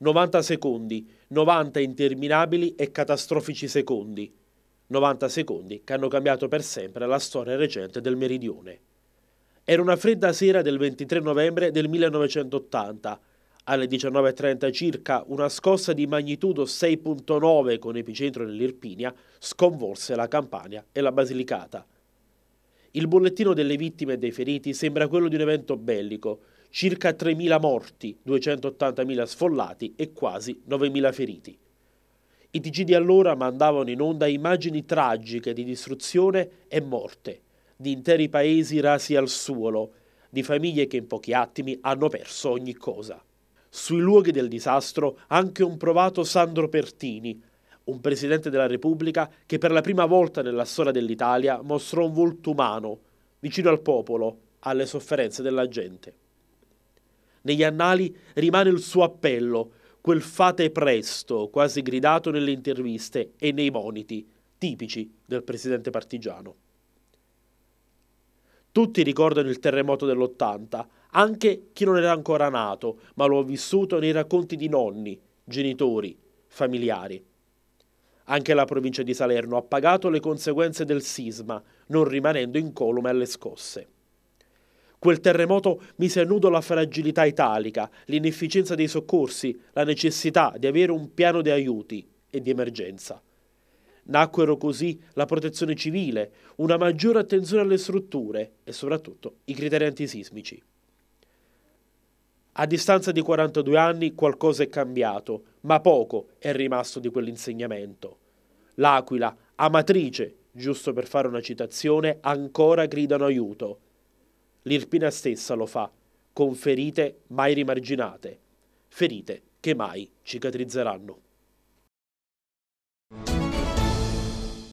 90 secondi, 90 interminabili e catastrofici secondi. 90 secondi che hanno cambiato per sempre la storia recente del meridione. Era una fredda sera del 23 novembre del 1980. Alle 19.30 circa una scossa di magnitudo 6.9 con epicentro nell'Irpinia sconvolse la Campania e la Basilicata. Il bollettino delle vittime e dei feriti sembra quello di un evento bellico, circa 3.000 morti, 280.000 sfollati e quasi 9.000 feriti. I TG di allora mandavano in onda immagini tragiche di distruzione e morte, di interi paesi rasi al suolo, di famiglie che in pochi attimi hanno perso ogni cosa. Sui luoghi del disastro anche un provato Sandro Pertini, un presidente della Repubblica che per la prima volta nella storia dell'Italia mostrò un volto umano, vicino al popolo, alle sofferenze della gente. Negli annali rimane il suo appello, quel fate presto, quasi gridato nelle interviste e nei moniti, tipici del presidente partigiano. Tutti ricordano il terremoto dell'80, anche chi non era ancora nato, ma lo ha vissuto nei racconti di nonni, genitori, familiari. Anche la provincia di Salerno ha pagato le conseguenze del sisma, non rimanendo incolume alle scosse. Quel terremoto mise a nudo la fragilità italica, l'inefficienza dei soccorsi, la necessità di avere un piano di aiuti e di emergenza. Nacquero così la protezione civile, una maggiore attenzione alle strutture e soprattutto i criteri antisismici. A distanza di 42 anni qualcosa è cambiato, ma poco è rimasto di quell'insegnamento. L'Aquila, amatrice, giusto per fare una citazione, ancora gridano aiuto L'Irpina stessa lo fa, con ferite mai rimarginate, ferite che mai cicatrizzeranno.